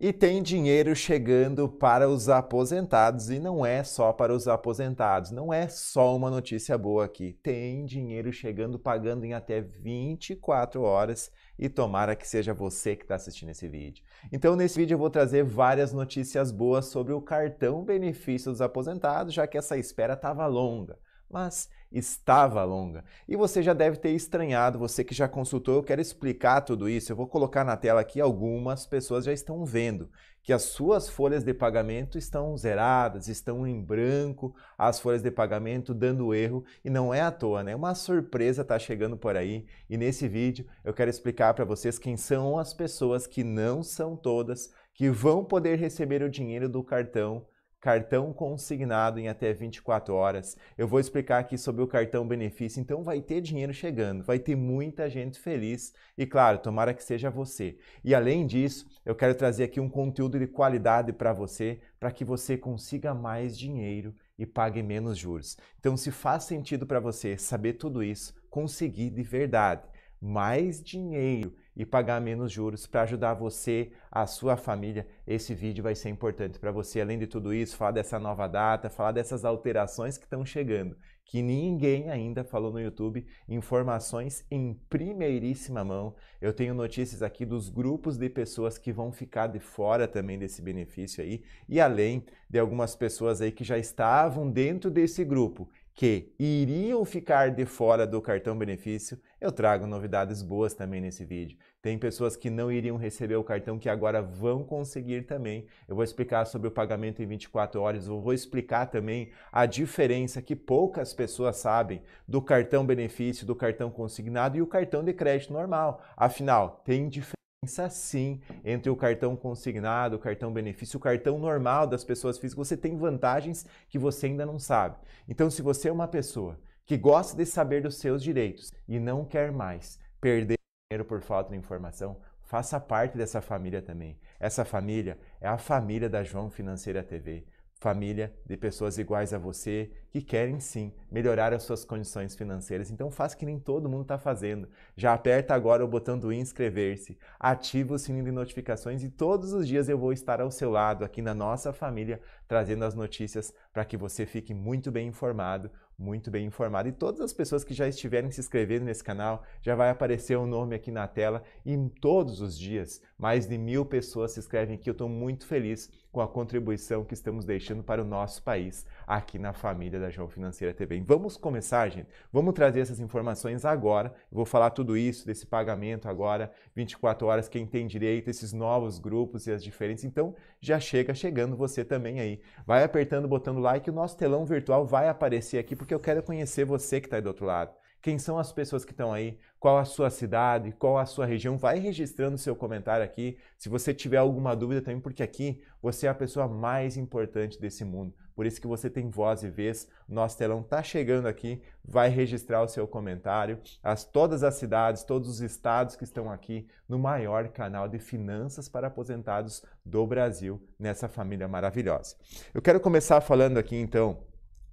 E tem dinheiro chegando para os aposentados e não é só para os aposentados, não é só uma notícia boa aqui. Tem dinheiro chegando pagando em até 24 horas e tomara que seja você que está assistindo esse vídeo. Então, nesse vídeo eu vou trazer várias notícias boas sobre o cartão benefício dos aposentados, já que essa espera estava longa. Mas estava longa. E você já deve ter estranhado, você que já consultou, eu quero explicar tudo isso. Eu vou colocar na tela aqui algumas pessoas já estão vendo que as suas folhas de pagamento estão zeradas, estão em branco, as folhas de pagamento dando erro e não é à toa, né? Uma surpresa está chegando por aí e nesse vídeo eu quero explicar para vocês quem são as pessoas que não são todas que vão poder receber o dinheiro do cartão cartão consignado em até 24 horas. Eu vou explicar aqui sobre o cartão benefício, então vai ter dinheiro chegando, vai ter muita gente feliz e claro, tomara que seja você. E além disso, eu quero trazer aqui um conteúdo de qualidade para você, para que você consiga mais dinheiro e pague menos juros. Então, se faz sentido para você saber tudo isso, conseguir de verdade mais dinheiro e pagar menos juros para ajudar você, a sua família. Esse vídeo vai ser importante para você. Além de tudo isso, falar dessa nova data, falar dessas alterações que estão chegando, que ninguém ainda falou no YouTube, informações em primeiríssima mão. Eu tenho notícias aqui dos grupos de pessoas que vão ficar de fora também desse benefício aí, e além de algumas pessoas aí que já estavam dentro desse grupo que iriam ficar de fora do cartão benefício, eu trago novidades boas também nesse vídeo. Tem pessoas que não iriam receber o cartão que agora vão conseguir também. Eu vou explicar sobre o pagamento em 24 horas, eu vou explicar também a diferença que poucas pessoas sabem do cartão benefício, do cartão consignado e o cartão de crédito normal. Afinal, tem diferença diferença sim entre o cartão consignado, o cartão benefício, o cartão normal das pessoas físicas. Você tem vantagens que você ainda não sabe. Então, se você é uma pessoa que gosta de saber dos seus direitos e não quer mais perder dinheiro por falta de informação, faça parte dessa família também. Essa família é a família da João Financeira TV família de pessoas iguais a você que querem sim melhorar as suas condições financeiras. Então faz que nem todo mundo está fazendo. Já aperta agora o botão do inscrever-se, ativa o sininho de notificações e todos os dias eu vou estar ao seu lado aqui na nossa família trazendo as notícias para que você fique muito bem informado, muito bem informado. E todas as pessoas que já estiverem se inscrevendo nesse canal, já vai aparecer o um nome aqui na tela. E todos os dias, mais de mil pessoas se inscrevem aqui. Eu estou muito feliz com a contribuição que estamos deixando para o nosso país aqui na família da João Financeira TV. vamos começar, gente. Vamos trazer essas informações agora. vou falar tudo isso desse pagamento agora, 24 horas, quem tem direito, esses novos grupos e as diferentes. Então, já chega chegando você também aí. Vai apertando, botando like, o nosso telão virtual vai aparecer aqui porque eu quero conhecer você que está aí do outro lado. Quem são as pessoas que estão aí qual a sua cidade, qual a sua região. Vai registrando seu comentário aqui. Se você tiver alguma dúvida também, porque aqui você é a pessoa mais importante desse mundo. Por isso que você tem voz e vez. Nosso telão está chegando aqui, vai registrar o seu comentário, as todas as cidades, todos os estados que estão aqui no maior canal de finanças para aposentados do Brasil, nessa família maravilhosa. Eu quero começar falando aqui então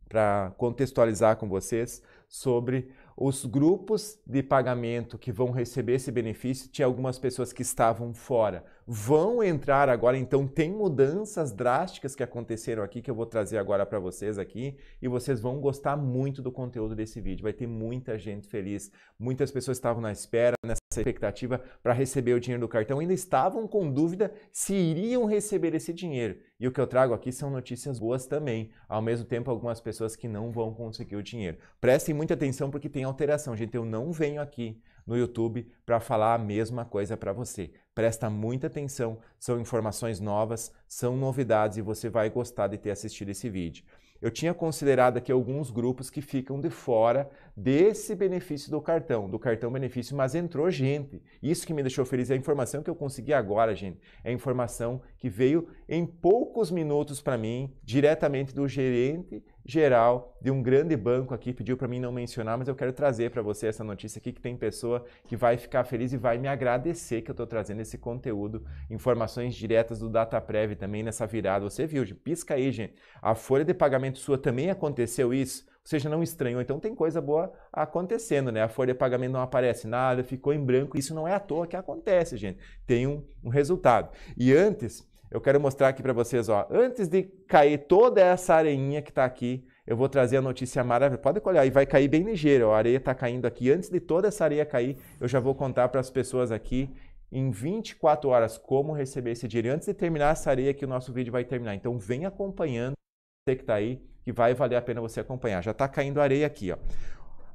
para contextualizar com vocês sobre os grupos de pagamento que vão receber esse benefício, tinha algumas pessoas que estavam fora, vão entrar agora, então tem mudanças drásticas que aconteceram aqui que eu vou trazer agora para vocês aqui e vocês vão gostar muito do conteúdo desse vídeo. Vai ter muita gente feliz, muitas pessoas estavam na espera nessa essa expectativa para receber o dinheiro do cartão ainda estavam com dúvida se iriam receber esse dinheiro. E o que eu trago aqui são notícias boas também, ao mesmo tempo algumas pessoas que não vão conseguir o dinheiro. Prestem muita atenção porque tem alteração, gente. Eu não venho aqui no YouTube para falar a mesma coisa para você. Presta muita atenção, são informações novas, são novidades e você vai gostar de ter assistido esse vídeo eu tinha considerado aqui alguns grupos que ficam de fora desse benefício do cartão, do cartão benefício, mas entrou gente. Isso que me deixou feliz é a informação que eu consegui agora, gente. É a informação que veio em poucos minutos para mim, diretamente do gerente geral de um grande banco aqui pediu para mim não mencionar, mas eu quero trazer para você essa notícia aqui que tem pessoa que vai ficar feliz e vai me agradecer que eu estou trazendo esse conteúdo, informações diretas do DataPrev também nessa virada. Você viu, pisca aí, gente. A folha de pagamento sua também aconteceu isso? Ou seja, não estranhou. Então tem coisa boa acontecendo, né? A folha de pagamento não aparece nada, ficou em branco. Isso não é à toa que acontece, gente. Tem um, um resultado. E antes eu quero mostrar aqui para vocês, ó, antes de cair toda essa areinha que está aqui, eu vou trazer a notícia maravilhosa. Pode olhar, e vai cair bem ligeiro, ó, a areia está caindo aqui. Antes de toda essa areia cair, eu já vou contar para as pessoas aqui em 24 horas como receber esse dinheiro. E antes de terminar essa areia que o nosso vídeo vai terminar. Então vem acompanhando você que está aí, que vai valer a pena você acompanhar. Já está caindo areia aqui, ó.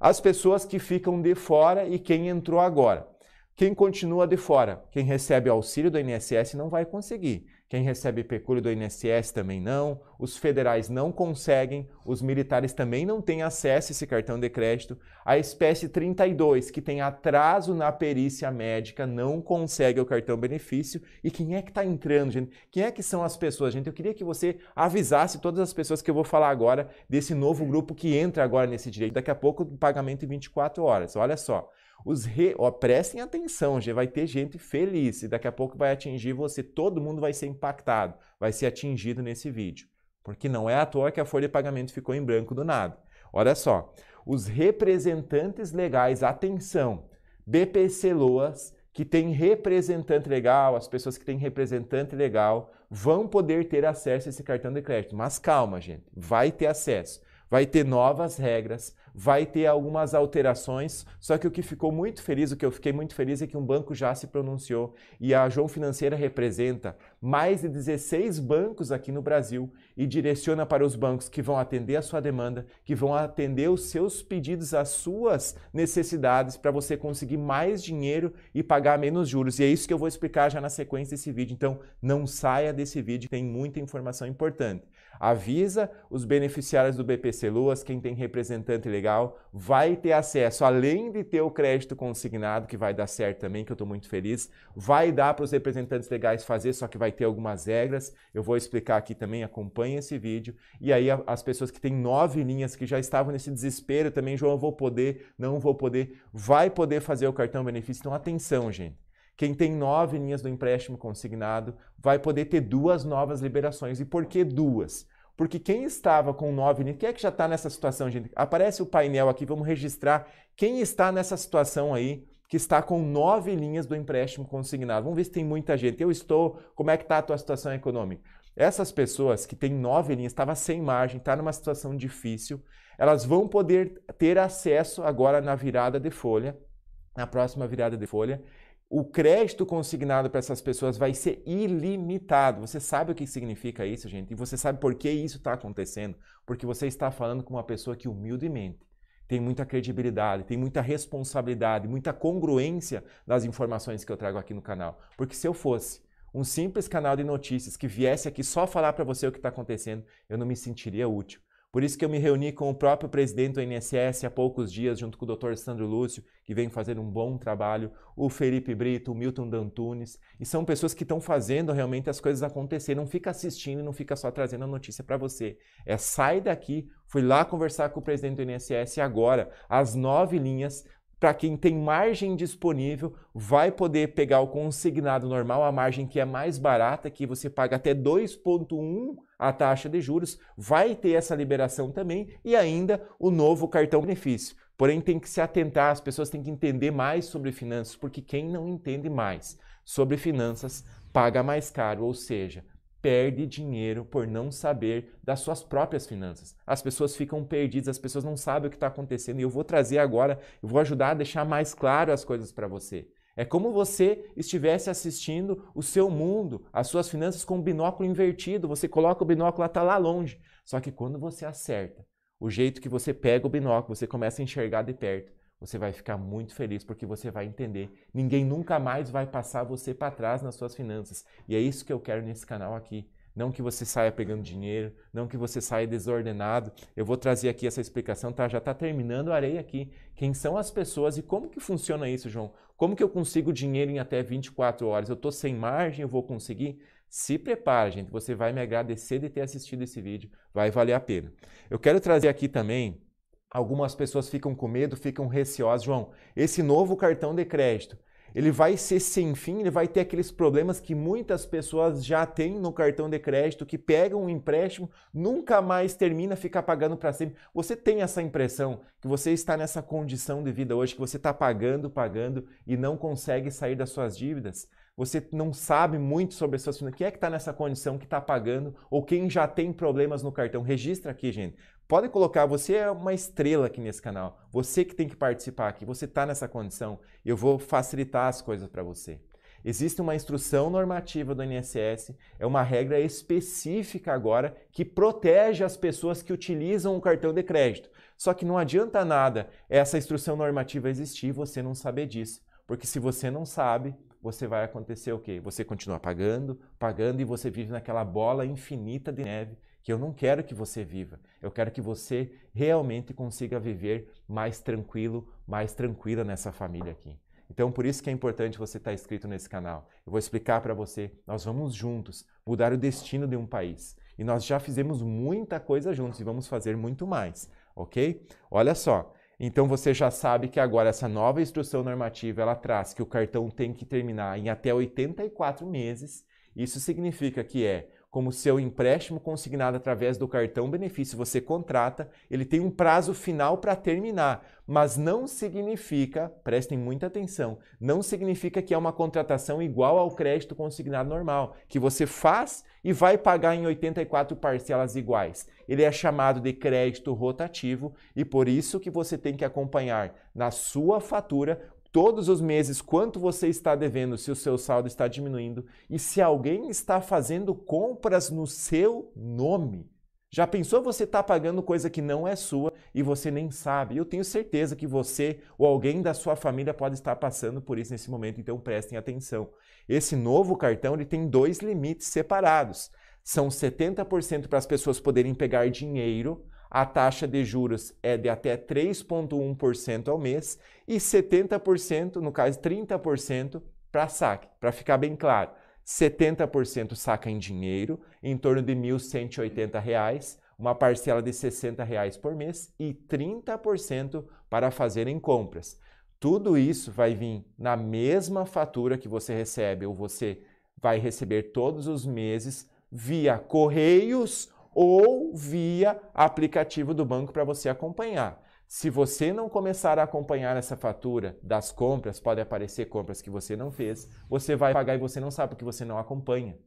As pessoas que ficam de fora e quem entrou agora. Quem continua de fora, quem recebe auxílio do INSS não vai conseguir. Quem recebe pecúlio do INSS também não, os federais não conseguem, os militares também não têm acesso a esse cartão de crédito. A espécie 32, que tem atraso na perícia médica, não consegue o cartão benefício. E quem é que está entrando, gente? Quem é que são as pessoas, gente? Eu queria que você avisasse todas as pessoas que eu vou falar agora desse novo grupo que entra agora nesse direito. Daqui a pouco, pagamento em 24 horas. Olha só. Os re... prestem atenção, já vai ter gente feliz e daqui a pouco vai atingir você, todo mundo vai ser impactado, vai ser atingido nesse vídeo. Porque não é à toa que a folha de pagamento ficou em branco do nada. Olha só, os representantes legais, atenção, BPC Loas, que tem representante legal, as pessoas que têm representante legal, vão poder ter acesso a esse cartão de crédito. Mas calma, gente, vai ter acesso. Vai ter novas regras, vai ter algumas alterações, só que o que ficou muito feliz, o que eu fiquei muito feliz é que um banco já se pronunciou e a João Financeira representa mais de 16 bancos aqui no Brasil e direciona para os bancos que vão atender a sua demanda, que vão atender os seus pedidos, as suas necessidades para você conseguir mais dinheiro e pagar menos juros. E é isso que eu vou explicar já na sequência desse vídeo. Então, não saia desse vídeo, tem muita informação importante. Avisa os beneficiários do BPC Luas, quem tem representante legal, vai ter acesso, além de ter o crédito consignado, que vai dar certo também, que eu estou muito feliz, vai dar para os representantes legais fazer, só que vai ter algumas regras. Eu vou explicar aqui também, acompanhe esse vídeo. E aí, as pessoas que têm nove linhas, que já estavam nesse desespero também, João, vou poder, não vou poder, vai poder fazer o cartão benefício. Então, atenção, gente. Quem tem nove linhas do empréstimo consignado vai poder ter duas novas liberações. E por que duas? Porque quem estava com nove linhas, quem é que já está nessa situação, gente? Aparece o painel aqui, vamos registrar quem está nessa situação aí, que está com nove linhas do empréstimo consignado. Vamos ver se tem muita gente. Eu estou, como é que está a tua situação econômica? Essas pessoas que têm nove linhas, estava sem margem, está numa situação difícil, elas vão poder ter acesso agora na virada de folha, na próxima virada de folha, o crédito consignado para essas pessoas vai ser ilimitado. Você sabe o que significa isso, gente? E você sabe por que isso está acontecendo? Porque você está falando com uma pessoa que humildemente tem muita credibilidade, tem muita responsabilidade, muita congruência nas informações que eu trago aqui no canal. Porque se eu fosse um simples canal de notícias que viesse aqui só falar para você o que está acontecendo, eu não me sentiria útil. Por isso que eu me reuni com o próprio presidente do INSS há poucos dias, junto com o Dr. Sandro Lúcio, que vem fazendo um bom trabalho, o Felipe Brito, o Milton Dantunes, e são pessoas que estão fazendo realmente as coisas acontecerem. Não fica assistindo, não fica só trazendo a notícia para você. É sai daqui, fui lá conversar com o presidente do INSS e agora as nove linhas para quem tem margem disponível, vai poder pegar o consignado normal, a margem que é mais barata, que você paga até 2,1 a taxa de juros, vai ter essa liberação também e ainda o novo cartão benefício. Porém, tem que se atentar, as pessoas têm que entender mais sobre finanças, porque quem não entende mais sobre finanças paga mais caro, ou seja, perde dinheiro por não saber das suas próprias finanças. As pessoas ficam perdidas, as pessoas não sabem o que está acontecendo. E eu vou trazer agora, eu vou ajudar a deixar mais claro as coisas para você. É como você estivesse assistindo o seu mundo, as suas finanças com o binóculo invertido. Você coloca o binóculo, ela está lá longe. Só que quando você acerta, o jeito que você pega o binóculo, você começa a enxergar de perto. Você vai ficar muito feliz porque você vai entender. Ninguém nunca mais vai passar você para trás nas suas finanças. E é isso que eu quero nesse canal aqui não que você saia pegando dinheiro, não que você saia desordenado. Eu vou trazer aqui essa explicação, tá? Já está terminando a areia aqui. Quem são as pessoas e como que funciona isso, João? Como que eu consigo dinheiro em até 24 horas? Eu estou sem margem, eu vou conseguir? Se prepara, gente. Você vai me agradecer de ter assistido esse vídeo. Vai valer a pena. Eu quero trazer aqui também Algumas pessoas ficam com medo, ficam receosas. João, esse novo cartão de crédito, ele vai ser sem fim, ele vai ter aqueles problemas que muitas pessoas já têm no cartão de crédito, que pegam um empréstimo, nunca mais termina, fica pagando para sempre. Você tem essa impressão que você está nessa condição de vida hoje, que você está pagando, pagando e não consegue sair das suas dívidas? Você não sabe muito sobre as suas finanças. Quem é que está nessa condição que está pagando ou quem já tem problemas no cartão? Registra aqui, gente. Pode colocar, você é uma estrela aqui nesse canal, você que tem que participar aqui, você está nessa condição, eu vou facilitar as coisas para você. Existe uma instrução normativa do INSS, é uma regra específica agora que protege as pessoas que utilizam o cartão de crédito. Só que não adianta nada essa instrução normativa existir e você não saber disso, porque se você não sabe, você vai acontecer o quê? Você continua pagando, pagando e você vive naquela bola infinita de neve que eu não quero que você viva. Eu quero que você realmente consiga viver mais tranquilo, mais tranquila nessa família aqui. Então, por isso que é importante você estar inscrito nesse canal. Eu vou explicar para você. Nós vamos juntos mudar o destino de um país. E nós já fizemos muita coisa juntos e vamos fazer muito mais, ok? Olha só. Então você já sabe que agora essa nova instrução normativa ela traz que o cartão tem que terminar em até 84 meses. Isso significa que é como seu empréstimo consignado através do cartão benefício você contrata, ele tem um prazo final para terminar, mas não significa, prestem muita atenção, não significa que é uma contratação igual ao crédito consignado normal, que você faz e vai pagar em 84 parcelas iguais. Ele é chamado de crédito rotativo e por isso que você tem que acompanhar na sua fatura todos os meses quanto você está devendo, se o seu saldo está diminuindo e se alguém está fazendo compras no seu nome. Já pensou você estar tá pagando coisa que não é sua e você nem sabe? Eu tenho certeza que você ou alguém da sua família pode estar passando por isso nesse momento, então prestem atenção. Esse novo cartão ele tem dois limites separados. São 70% para as pessoas poderem pegar dinheiro a taxa de juros é de até 3,1% ao mês e 70%, no caso 30%, para saque. Para ficar bem claro, 70% saca em dinheiro, em torno de R$ 1.180, uma parcela de R$ 60 reais por mês e 30% para fazer em compras. Tudo isso vai vir na mesma fatura que você recebe ou você vai receber todos os meses via Correios ou via aplicativo do banco para você acompanhar. Se você não começar a acompanhar essa fatura das compras, pode aparecer compras que você não fez, você vai pagar e você não sabe porque você não acompanha.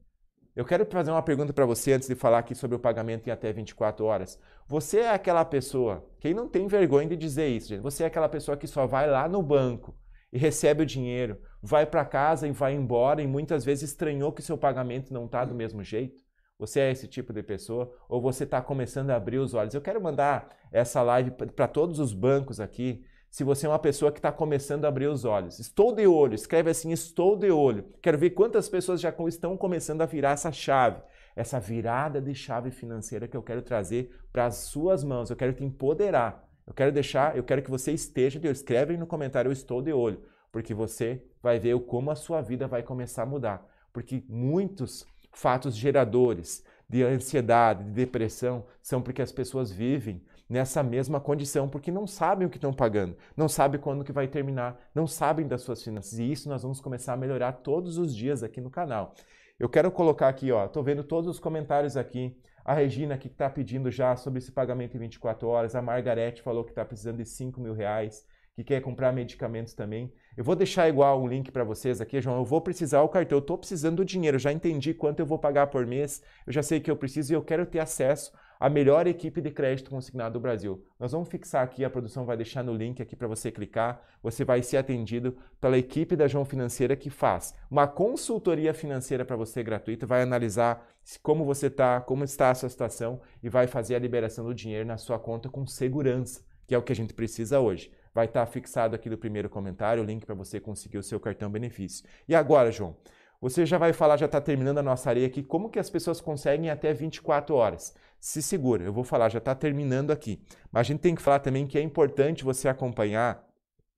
Eu quero fazer uma pergunta para você antes de falar aqui sobre o pagamento em até 24 horas. Você é aquela pessoa, quem não tem vergonha de dizer isso, gente, você é aquela pessoa que só vai lá no banco e recebe o dinheiro, vai para casa e vai embora e muitas vezes estranhou que seu pagamento não está do mesmo jeito? Você é esse tipo de pessoa ou você está começando a abrir os olhos? Eu quero mandar essa live para todos os bancos aqui. Se você é uma pessoa que está começando a abrir os olhos, estou de olho, escreve assim: estou de olho. Quero ver quantas pessoas já estão começando a virar essa chave, essa virada de chave financeira que eu quero trazer para as suas mãos. Eu quero te empoderar. Eu quero deixar, eu quero que você esteja de olho. Escreve no comentário: eu estou de olho, porque você vai ver como a sua vida vai começar a mudar. Porque muitos fatos geradores de ansiedade, de depressão, são porque as pessoas vivem nessa mesma condição, porque não sabem o que estão pagando, não sabem quando que vai terminar, não sabem das suas finanças. E isso nós vamos começar a melhorar todos os dias aqui no canal. Eu quero colocar aqui, ó, tô vendo todos os comentários aqui. A Regina aqui que está pedindo já sobre esse pagamento em 24 horas, a Margarete falou que está precisando de 5 mil reais que quer comprar medicamentos também. Eu vou deixar igual um link para vocês aqui, João. Eu vou precisar o cartão. Eu estou precisando do dinheiro. já entendi quanto eu vou pagar por mês. Eu já sei que eu preciso e eu quero ter acesso à melhor equipe de crédito consignado do Brasil. Nós vamos fixar aqui. A produção vai deixar no link aqui para você clicar. Você vai ser atendido pela equipe da João Financeira que faz uma consultoria financeira para você gratuita. Vai analisar como você está, como está a sua situação e vai fazer a liberação do dinheiro na sua conta com segurança, que é o que a gente precisa hoje. Vai estar tá fixado aqui no primeiro comentário o link para você conseguir o seu cartão benefício. E agora, João, você já vai falar, já está terminando a nossa areia aqui, como que as pessoas conseguem até 24 horas. Se segura, eu vou falar, já está terminando aqui. Mas a gente tem que falar também que é importante você acompanhar.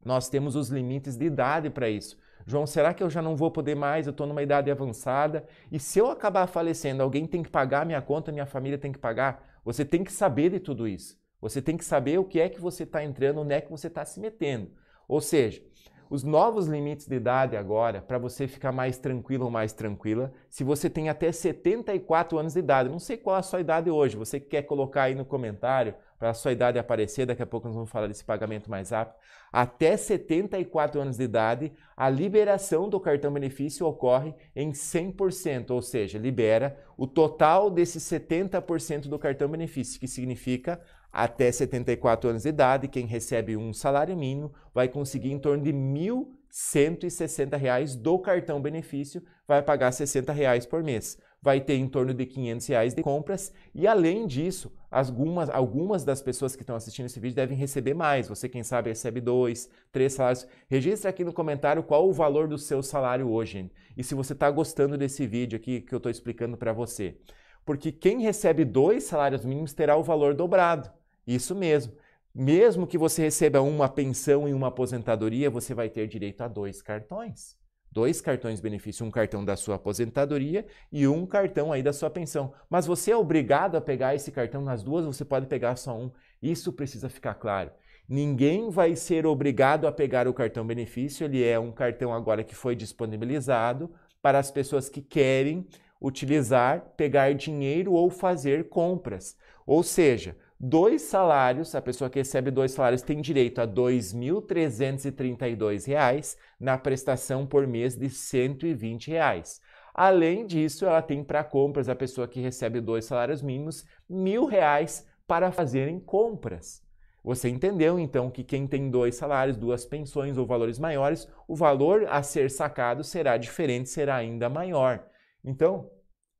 Nós temos os limites de idade para isso. João, será que eu já não vou poder mais? Eu estou numa idade avançada. E se eu acabar falecendo, alguém tem que pagar minha conta, minha família tem que pagar? Você tem que saber de tudo isso. Você tem que saber o que é que você está entrando, onde é que você está se metendo. Ou seja, os novos limites de idade agora, para você ficar mais tranquilo ou mais tranquila, se você tem até 74 anos de idade, não sei qual é a sua idade hoje, você quer colocar aí no comentário para a sua idade aparecer, daqui a pouco nós vamos falar desse pagamento mais rápido. Até 74 anos de idade, a liberação do cartão benefício ocorre em 100%, ou seja, libera o total desses 70% do cartão benefício, que significa até 74 anos de idade, quem recebe um salário mínimo vai conseguir em torno de R$ 1.160 do cartão benefício, vai pagar R$ 60 reais por mês. Vai ter em torno de R$ 500 reais de compras e, além disso, algumas, algumas das pessoas que estão assistindo esse vídeo devem receber mais. Você, quem sabe, recebe dois, três salários. Registra aqui no comentário qual o valor do seu salário hoje. E se você está gostando desse vídeo aqui que eu estou explicando para você. Porque quem recebe dois salários mínimos terá o valor dobrado. Isso mesmo. Mesmo que você receba uma pensão e uma aposentadoria, você vai ter direito a dois cartões. Dois cartões benefício, um cartão da sua aposentadoria e um cartão aí da sua pensão. Mas você é obrigado a pegar esse cartão nas duas, você pode pegar só um. Isso precisa ficar claro. Ninguém vai ser obrigado a pegar o cartão benefício, ele é um cartão agora que foi disponibilizado para as pessoas que querem utilizar, pegar dinheiro ou fazer compras. Ou seja, Dois salários, a pessoa que recebe dois salários tem direito a R$ 2.332 na prestação por mês de R$ 120. Reais. Além disso, ela tem para compras a pessoa que recebe dois salários mínimos mil reais para fazerem compras. Você entendeu então que quem tem dois salários, duas pensões ou valores maiores, o valor a ser sacado será diferente, será ainda maior. Então,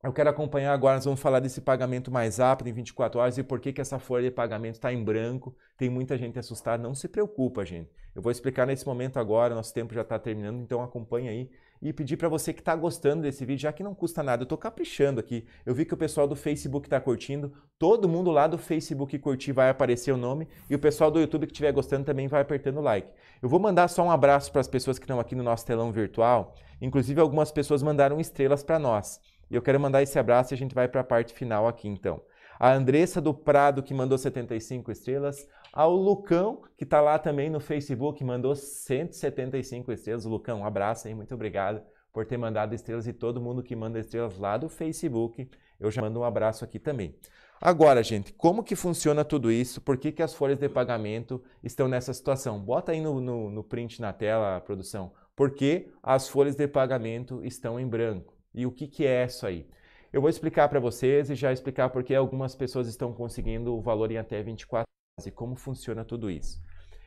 eu quero acompanhar agora, nós vamos falar desse pagamento mais rápido, em 24 horas, e por que, que essa folha de pagamento está em branco. Tem muita gente assustada. Não se preocupa, gente. Eu vou explicar nesse momento agora, nosso tempo já está terminando, então acompanha aí. E pedir para você que está gostando desse vídeo, já que não custa nada, eu estou caprichando aqui. Eu vi que o pessoal do Facebook está curtindo, todo mundo lá do Facebook curtir vai aparecer o nome, e o pessoal do YouTube que estiver gostando também vai apertando o like. Eu vou mandar só um abraço para as pessoas que estão aqui no nosso telão virtual. Inclusive, algumas pessoas mandaram estrelas para nós. E eu quero mandar esse abraço e a gente vai para a parte final aqui então. A Andressa do Prado, que mandou 75 estrelas. Ao Lucão, que está lá também no Facebook, mandou 175 estrelas. Lucão, um abraço aí, muito obrigado por ter mandado estrelas e todo mundo que manda estrelas lá do Facebook. Eu já mando um abraço aqui também. Agora, gente, como que funciona tudo isso? Por que, que as folhas de pagamento estão nessa situação? Bota aí no, no, no print na tela, produção. Por que as folhas de pagamento estão em branco? E o que, que é isso aí? Eu vou explicar para vocês e já explicar porque algumas pessoas estão conseguindo o valor em até 24 horas e como funciona tudo isso.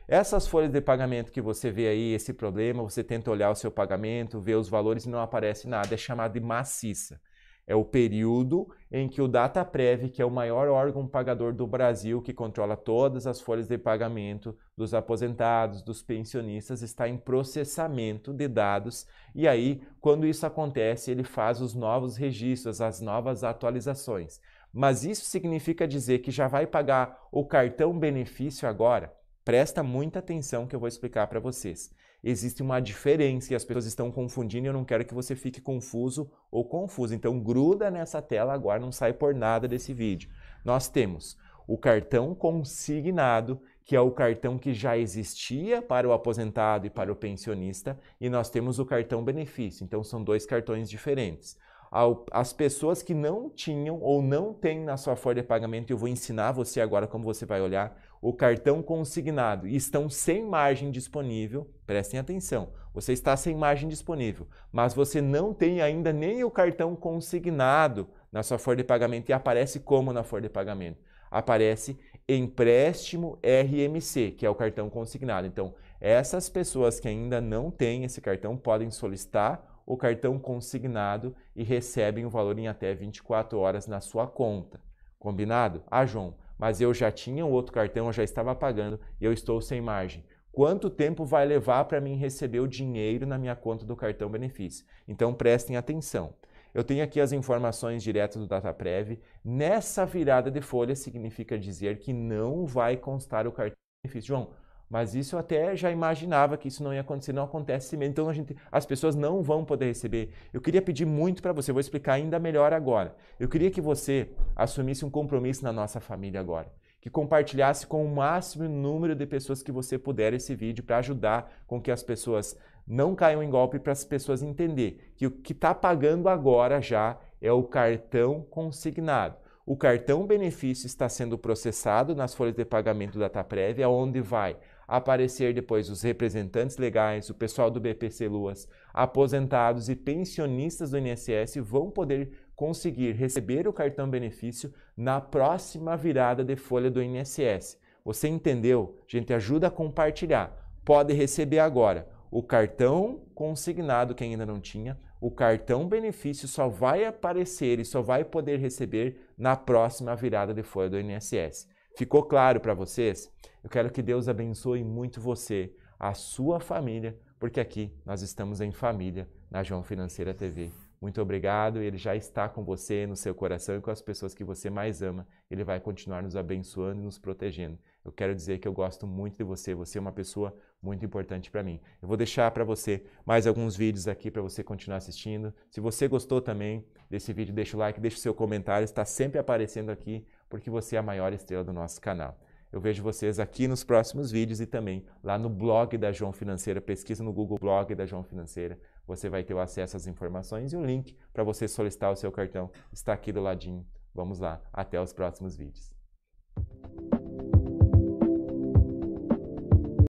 Essas folhas de pagamento que você vê aí, esse problema, você tenta olhar o seu pagamento, ver os valores e não aparece nada, é chamado de maciça. É o período em que o DataPrev, que é o maior órgão pagador do Brasil, que controla todas as folhas de pagamento dos aposentados, dos pensionistas, está em processamento de dados. E aí, quando isso acontece, ele faz os novos registros, as novas atualizações. Mas isso significa dizer que já vai pagar o cartão benefício agora? Presta muita atenção que eu vou explicar para vocês existe uma diferença e as pessoas estão confundindo e eu não quero que você fique confuso ou confusa. Então gruda nessa tela agora, não sai por nada desse vídeo. Nós temos o cartão consignado, que é o cartão que já existia para o aposentado e para o pensionista, e nós temos o cartão benefício. Então são dois cartões diferentes ao, as pessoas que não tinham ou não têm na sua folha de pagamento, eu vou ensinar você agora como você vai olhar, o cartão consignado e estão sem margem disponível, prestem atenção, você está sem margem disponível, mas você não tem ainda nem o cartão consignado na sua folha de pagamento e aparece como na folha de pagamento? Aparece empréstimo RMC, que é o cartão consignado. Então, essas pessoas que ainda não têm esse cartão podem solicitar o cartão consignado e recebem o valor em até 24 horas na sua conta. Combinado? Ah, João, mas eu já tinha o outro cartão, eu já estava pagando e eu estou sem margem. Quanto tempo vai levar para mim receber o dinheiro na minha conta do cartão benefício? Então prestem atenção. Eu tenho aqui as informações diretas do DataPrev. Nessa virada de folha significa dizer que não vai constar o cartão benefício. João, mas isso eu até já imaginava que isso não ia acontecer, não acontece mesmo. Então gente, as pessoas não vão poder receber. Eu queria pedir muito para você, vou explicar ainda melhor agora. Eu queria que você assumisse um compromisso na nossa família agora que compartilhasse com o máximo número de pessoas que você puder esse vídeo para ajudar com que as pessoas não caiam em golpe, para as pessoas entender que o que está pagando agora já é o cartão consignado. O cartão benefício está sendo processado nas folhas de pagamento da Taprev, aonde é vai aparecer depois os representantes legais, o pessoal do BPC Luas, aposentados e pensionistas do INSS vão poder conseguir receber o cartão benefício na próxima virada de folha do INSS. Você entendeu? gente ajuda a compartilhar. Pode receber agora o cartão consignado que ainda não tinha, o cartão benefício só vai aparecer e só vai poder receber na próxima virada de folha do INSS. Ficou claro para vocês? Eu quero que Deus abençoe muito você, a sua família, porque aqui nós estamos em família na João Financeira TV. Muito obrigado, ele já está com você, no seu coração e com as pessoas que você mais ama. Ele vai continuar nos abençoando e nos protegendo. Eu quero dizer que eu gosto muito de você, você é uma pessoa muito importante para mim. Eu vou deixar para você mais alguns vídeos aqui para você continuar assistindo. Se você gostou também desse vídeo, deixa o like, deixa o seu comentário, está sempre aparecendo aqui porque você é a maior estrela do nosso canal. Eu vejo vocês aqui nos próximos vídeos e também lá no blog da João Financeira. Pesquisa no Google Blog da João Financeira. Você vai ter o acesso às informações e o link para você solicitar o seu cartão está aqui do ladinho. Vamos lá, até os próximos vídeos.